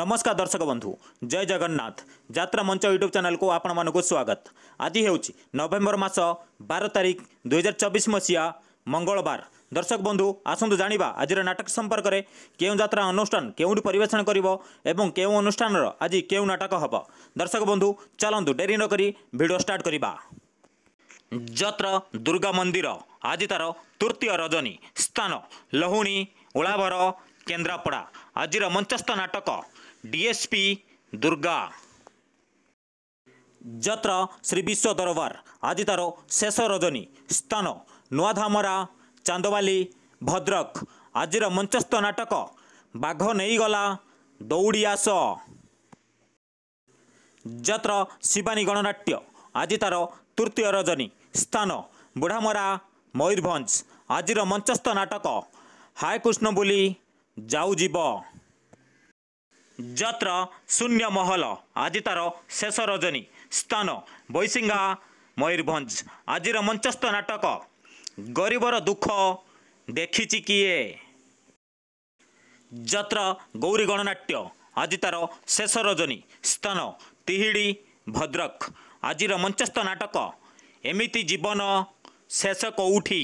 ନମସ୍କାର ଦର୍ଶକ ବନ୍ଧୁ ଜୟ ଜଗନ୍ନାଥ ଯାତ୍ରା ମଞ୍ଚ ୟୁଟ୍ୟୁବ୍ ଚ୍ୟାନେଲକୁ ଆପଣମାନଙ୍କୁ ସ୍ୱାଗତ ଆଜି ହେଉଛି ନଭେମ୍ବର ମାସ ବାର ତାରିଖ ଦୁଇହଜାର ଚବିଶ ମସିହା ମଙ୍ଗଳବାର ଦର୍ଶକ ବନ୍ଧୁ ଆସନ୍ତୁ ଜାଣିବା ଆଜିର ନାଟକ ସମ୍ପର୍କରେ କେଉଁ ଯାତ୍ରା ଅନୁଷ୍ଠାନ କେଉଁଠି ପରିବେଷଣ କରିବ ଏବଂ କେଉଁ ଅନୁଷ୍ଠାନର ଆଜି କେଉଁ ନାଟକ ହେବ ଦର୍ଶକ ବନ୍ଧୁ ଚାଲନ୍ତୁ ଡେରି ନକରି ଭିଡ଼ିଓ ଷ୍ଟାର୍ଟ କରିବା ଯାତ୍ରା ଦୁର୍ଗା ମନ୍ଦିର ଆଜି ତା'ର ତୃତୀୟ ରଜନୀ ସ୍ଥାନ ଲହୁଣୀ ଉଳାବର କେନ୍ଦ୍ରାପଡ଼ା ଆଜିର ମଞ୍ଚସ୍ଥ ନାଟକ ଡିଏସ୍ପି ଦୁର୍ଗା ଯତ୍ର ଶ୍ରୀ ବିଶ୍ୱ ଦରବାର ଆଜି ତାର ଶେଷ ରଜନୀ ସ୍ଥାନ ନୂଆଧାମରା ଚାନ୍ଦବାଲି ଭଦ୍ରକ ଆଜିର ମଞ୍ଚସ୍ଥ ନାଟକ ବାଘ ନେଇଗଲା ଦୌଡ଼ିଆସ ଯତ୍ର ଶିବାନୀ ଗଣନାଟ୍ୟ ଆଜି ତାର ତୃତୀୟ ରଜନୀ ସ୍ଥାନ ବୁଢ଼ାମରା ମୟୂରଭଞ୍ଜ ଆଜିର ମଞ୍ଚସ୍ଥ ନାଟକ ହାଏ କୃଷ୍ଣ ବୋଲି ଯାଉଯିବ ଯତ୍ର ଶୂନ୍ୟ ମହଲ ଆଜି ତାର ଶେଷ ରଜନୀ ସ୍ଥାନ ବୈଶିଙ୍ଗା ମୟୂରଭଞ୍ଜ ଆଜିର ମଞ୍ଚସ୍ଥ ନାଟକ ଗରିବର ଦୁଃଖ ଦେଖିଛି କିଏ ଯତ୍ର ଗୌରୀ ଗଣନାଟ୍ୟ ଆଜି ତାର ଶେଷ ରଜନୀ ସ୍ଥାନ ତିହିଡ଼ି ଭଦ୍ରକ ଆଜିର ମଞ୍ଚସ୍ଥ ନାଟକ ଏମିତି ଜୀବନ ଶେଷ କେଉଁଠି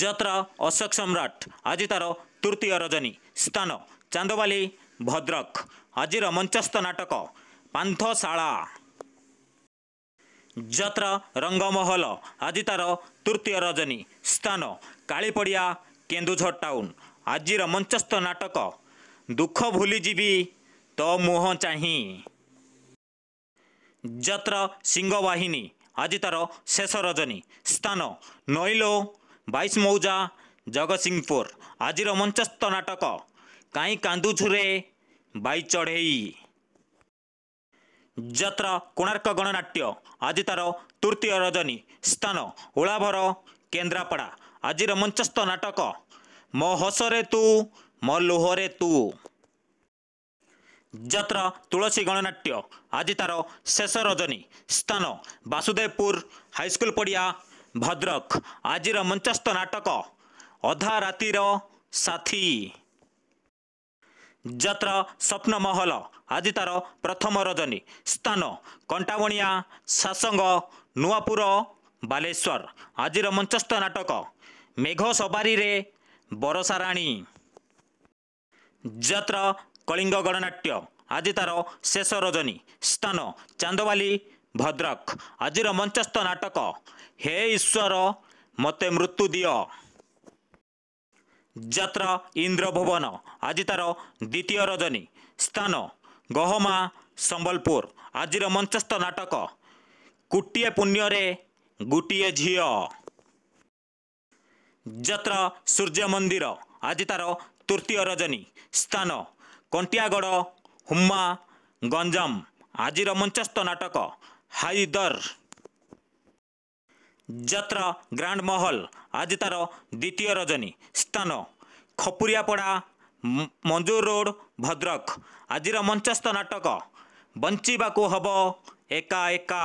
ଯତ୍ର ଅଶୋକ ସମ୍ରାଟ ଆଜି ତାର ତୃତୀୟ ରଜନୀ ସ୍ଥାନ ଚାନ୍ଦବାଲି ଭଦ୍ରକ ଆଜିର ମଞ୍ଚସ୍ଥ ନାଟକ ପାନ୍ଥଶାଳା ଯାତ୍ରା ରଙ୍ଗମହଲ ଆଜି ତାର ତୃତୀୟ ରଜନୀ ସ୍ଥାନ କାଳିପଡ଼ିଆ କେନ୍ଦୁଝର ଟାଉନ୍ ଆଜିର ମଞ୍ଚସ୍ଥ ନାଟକ ଦୁଃଖ ଭୁଲିଯିବି ତ ମୁହଁ ଚାହିଁ ଯାତ୍ରା ସିଂହବାହିନୀ ଆଜି ତାର ଶେଷ ରଜନୀ ସ୍ଥାନ ନଇଲୋ ବାଇଶ ମୌଜା ଜଗତସିଂହପୁର ଆଜିର ମଞ୍ଚସ୍ଥ ନାଟକ କାହିଁ କାନ୍ଦୁଛୁ ରେ ବାଇ ଚଢ଼େଇ ଯାତ୍ରା କୋଣାର୍କ ଗଣନାଟ୍ୟ ଆଜି ତାର ତୃତୀୟ ରଜନୀ ସ୍ଥାନ ଓଳାଭର କେନ୍ଦ୍ରାପଡ଼ା ଆଜିର ମଞ୍ଚସ୍ଥ ନାଟକ ମୋ ହସରେ ତୁ ମୋ ଲୁହରେ ତୁ ଯାତ୍ରା ତୁଳସୀ ଗଣନାଟ୍ୟ ଆଜି ତାର ଶେଷ ରଜନୀ ସ୍ଥାନ ବାସୁଦେବପୁର ହାଇସ୍କୁଲ ପଡ଼ିଆ ଭଦ୍ରକ ଆଜିର ମଞ୍ଚସ୍ଥ ନାଟକ ଅଧା ରାତିର ସାଥୀ ଯାତ୍ରା ସ୍ୱପ୍ନ ମହଲ ଆଜି ତାର ପ୍ରଥମ ରଜନୀ ସ୍ଥାନ କଣ୍ଟାବଣିଆ ସାସଙ୍ଗ ନୂଆପୁର ବାଲେଶ୍ୱର ଆଜିର ମଞ୍ଚସ୍ଥ ନାଟକ ମେଘ ସବାରିରେ ବରସାରାଣୀ ଯାତ୍ରା କଳିଙ୍ଗ ଗଣନାଟ୍ୟ ଆଜି ତାର ଶେଷ ରଜନୀ ସ୍ଥାନ ଚାନ୍ଦବାଲି ଭଦ୍ରକ ଆଜିର ମଞ୍ଚସ୍ଥ ନାଟକ ହେ ଈଶ୍ୱର ମୋତେ ମୃତ୍ୟୁ ଦିଅ ଯାତ୍ରା ଇନ୍ଦ୍ରଭୁବନ ଆଜି ତା'ର ଦ୍ୱିତୀୟ ରଜନୀ ସ୍ଥାନ ଗହମା ସମ୍ବଲପୁର ଆଜିର ମଞ୍ଚସ୍ଥ ନାଟକ କୋଟିଏ ପୁଣ୍ୟରେ ଗୋଟିଏ ଝିଅ ଯାତ୍ରା ସୂର୍ଯ୍ୟ ମନ୍ଦିର ଆଜି ତା'ର ତୃତୀୟ ରଜନୀ ସ୍ଥାନ କଣ୍ଟିଆଗଡ଼ ହୁମା ଗଞ୍ଜାମ ଆଜିର ମଞ୍ଚସ୍ଥ ନାଟକ ହାଇଦର ଯାତ୍ରା ଗ୍ରାଣ୍ଡ ମହଲ ଆଜି ତାର ଦ୍ୱିତୀୟ ରଜନୀ ସ୍ଥାନ ଖପୁରିଆପଡ଼ା ମଞ୍ଜୁର ରୋଡ଼ ଭଦ୍ରକ ଆଜିର ମଞ୍ଚସ୍ଥ ନାଟକ ବଞ୍ଚିବାକୁ ହେବ ଏକା ଏକା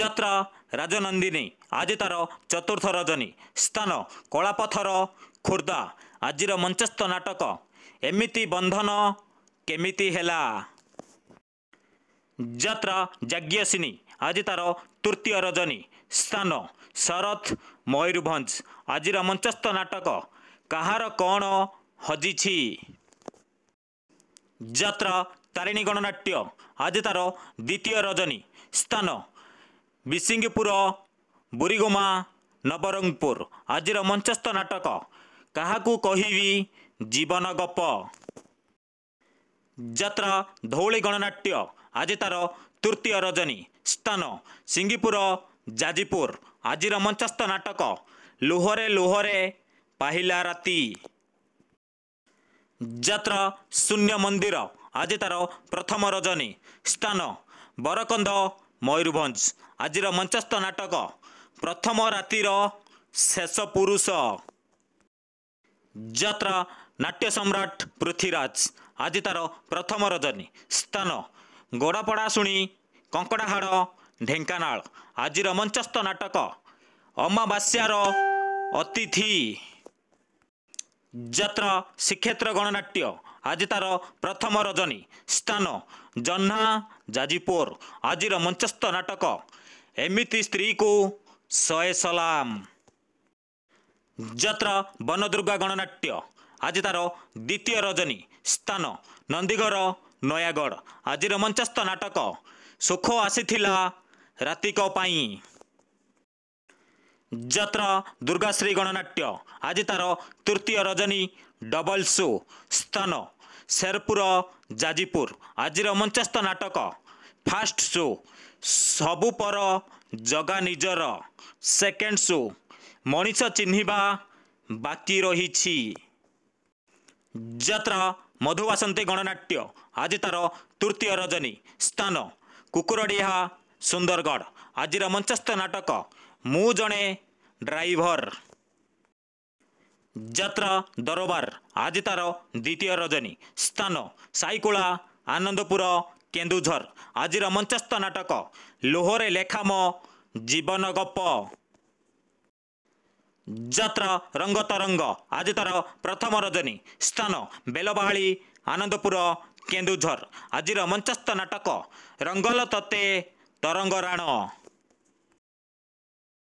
ଯାତ୍ରା ରାଜନନ୍ଦିନୀ ଆଜି ତାର ଚତୁର୍ଥ ରଜନୀ ସ୍ଥାନ କଳାପଥର ଖୋର୍ଦ୍ଧା ଆଜିର ମଞ୍ଚସ୍ଥ ନାଟକ ଏମିତି ବନ୍ଧନ କେମିତି ହେଲା ଯାତ୍ରା ଯଜ୍ଞସିନୀ ଆଜି ତା'ର ତୃତୀୟ ରଜନୀ ସ୍ଥାନ ଶରତ ମୟୂରଭଞ୍ଜ ଆଜିର ମଞ୍ଚସ୍ଥ ନାଟକ କାହାର କ'ଣ ହଜିଛି ଯାତ୍ରା ତାରିଣୀ ଗଣନାଟ୍ୟ ଆଜି ତା'ର ଦ୍ୱିତୀୟ ରଜନୀ ସ୍ଥାନ ବିଶିଙ୍ଗପୁର ବୁରିଗୁମା ନବରଙ୍ଗପୁର ଆଜିର ମଞ୍ଚସ୍ଥ ନାଟକ କାହାକୁ କହିବି ଜୀବନ ଗପ ଯାତ୍ରା ଧଉଳି ଗଣନାଟ୍ୟ ଆଜି ତା'ର ତୃତୀୟ ରଜନୀ ସ୍ଥାନ ସିଙ୍ଗିପୁର ଯାଜିପୁର ଆଜିର ମଞ୍ଚସ୍ଥ ନାଟକ ଲୁହରେ ଲୁହରେ ପାହିଲା ରାତି ଯାତ୍ରା ଶୂନ୍ୟ ମନ୍ଦିର ଆଜି ତା'ର ପ୍ରଥମ ରଜନୀ ସ୍ଥାନ ବରକନ୍ଧ ମୟୂରଭଞ୍ଜ ଆଜିର ମଞ୍ଚସ୍ଥ ନାଟକ ପ୍ରଥମ ରାତିର ଶେଷ ପୁରୁଷ ଯାତ୍ରା ନାଟ୍ୟ ସମ୍ରାଟ ପୃଥ୍ୱୀରାଜ ଆଜି ତା'ର ପ୍ରଥମ ରଜନୀ ସ୍ଥାନ ଗୋଡ଼ପଡ଼ା ଶୁଣି କଙ୍କଡ଼ାହାଡ଼ ଢେଙ୍କାନାଳ ଆଜିର ମଞ୍ଚସ୍ଥ ନାଟକ ଅମାବାସ୍ୟାର ଅତିଥି ଯାତ୍ରା ଶ୍ରୀକ୍ଷେତ୍ର ଗଣନାଟ୍ୟ ଆଜି ତାର ପ୍ରଥମ ରଜନୀ ସ୍ଥାନ ଜହ୍ନା ଯାଜିପୁର ଆଜିର ମଞ୍ଚସ୍ଥ ନାଟକ ଏମିତି ସ୍ତ୍ରୀକୁ ଶହେ ସଲାମ ଯାତ୍ରା ବନଦୁର୍ଗା ଗଣନାଟ୍ୟ ଆଜି ତାର ଦ୍ୱିତୀୟ ରଜନୀ ସ୍ଥାନ ନନ୍ଦୀଗଡ଼ ନୟାଗଡ଼ ଆଜିର ମଞ୍ଚସ୍ଥ ନାଟକ ସୁଖ ଆସିଥିଲା ରାତିକ ପାଇଁ ଯାତ୍ରା ଦୁର୍ଗାଶ୍ରୀ ଗଣନାଟ୍ୟ ଆଜି ତାର ତୃତୀୟ ରଜନୀ ଡବଲ ସୁ ସ୍ଥାନ ଶେରପୁର ଯାଜିପୁର ଆଜିର ମଞ୍ଚସ୍ଥ ନାଟକ ଫାଷ୍ଟ ସୁ ସବୁ ପର ଜଗା ନିଜର ସେକେଣ୍ଡ ସୁ ମଣିଷ ଚିହ୍ନିବା ବାକି ରହିଛି ଯାତ୍ରା ମଧୁବାସନ୍ତୀ ଗଣନାଟ୍ୟ ଆଜି ତା'ର ତୃତୀୟ ରଜନୀ ସ୍ଥାନ କୁକୁରଡିହା ସୁନ୍ଦରଗଡ଼ ଆଜିର ମଞ୍ଚସ୍ଥ ନାଟକ ମୁଁ ଜଣେ ଡ୍ରାଇଭର ଯାତ୍ରା ଦରବାର ଆଜି ତା'ର ଦ୍ୱିତୀୟ ରଜନୀ ସ୍ଥାନ ସାଇକୁଳା ଆନନ୍ଦପୁର କେନ୍ଦୁଝର ଆଜିର ମଞ୍ଚସ୍ଥ ନାଟକ ଲୋହରେ ଲେଖାମ ଜୀବନ ଗପ ଯାତ୍ରା ରଙ୍ଗ ତରଙ୍ଗ ଆଜି ତା'ର ପ୍ରଥମ ରଜନୀ ସ୍ଥାନ ବେଲବାହାଳି ଆନନ୍ଦପୁର କେନ୍ଦୁଝର ଆଜିର ମଞ୍ଚସ୍ଥ ନାଟକ ରଙ୍ଗଲ ତତେ ତରଙ୍ଗରାଣ